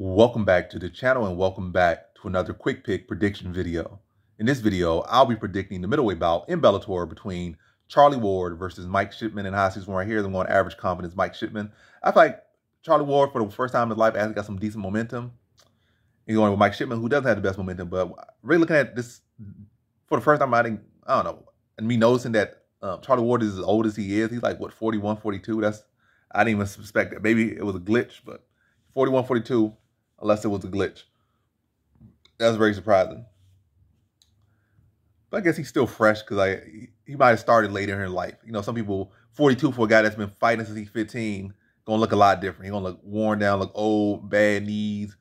Welcome back to the channel and welcome back to another quick pick prediction video. In this video, I'll be predicting the middleweight bout in Bellator between Charlie Ward versus Mike Shipman and high season right here. The one average confidence, Mike Shipman. I feel like Charlie Ward for the first time in his life has got some decent momentum. He's going with Mike Shipman, who doesn't have the best momentum, but really looking at this for the first time, I think, I don't know, and me noticing that um, Charlie Ward is as old as he is. He's like, what, 41, 42? That's, I didn't even suspect that. Maybe it was a glitch, but 41, 42 unless it was a glitch. That's very surprising. But I guess he's still fresh because I he might have started later in life. You know, some people 42 for a guy that's been fighting since he's 15 gonna look a lot different. He's gonna look worn down, look old, bad knees,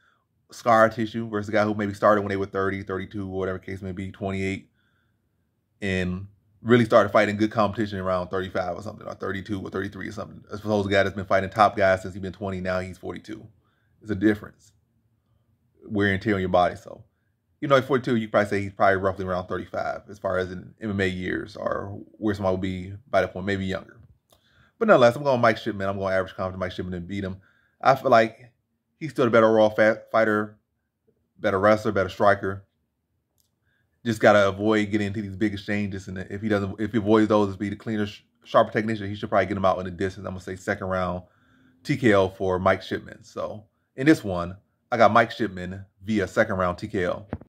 scar tissue versus a guy who maybe started when they were 30, 32, or whatever case may be, 28, and really started fighting good competition around 35 or something, or 32 or 33 or something. I suppose a guy that's been fighting top guys since he's been 20, now he's 42. It's a difference wear and tear on your body. So, you know, at 42, you probably say he's probably roughly around 35 as far as in MMA years or where somebody will be by that point, maybe younger. But nonetheless, I'm going Mike Shipman. I'm going average confidence Mike Shipman and beat him. I feel like he's still a better overall fighter, better wrestler, better striker. Just gotta avoid getting into these big exchanges, and if he doesn't, if he avoids those, be the cleaner, sharper technician. He should probably get him out in the distance. I'm gonna say second round TKO for Mike Shipman. So in this one, I got Mike Shipman via second round TKO.